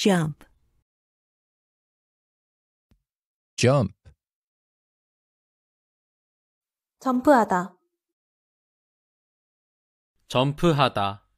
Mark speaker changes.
Speaker 1: jump jump
Speaker 2: 점프하다
Speaker 3: 점프하다